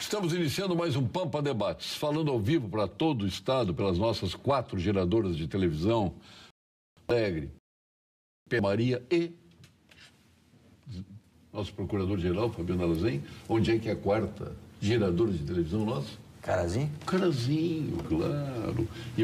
Estamos iniciando mais um Pampa Debates, falando ao vivo para todo o estado, pelas nossas quatro geradoras de televisão, Alegre, Maria e nosso procurador-geral, Fabiano Alazem, onde é que é a quarta geradora de televisão nossa? Carazinho? Carazinho, claro. E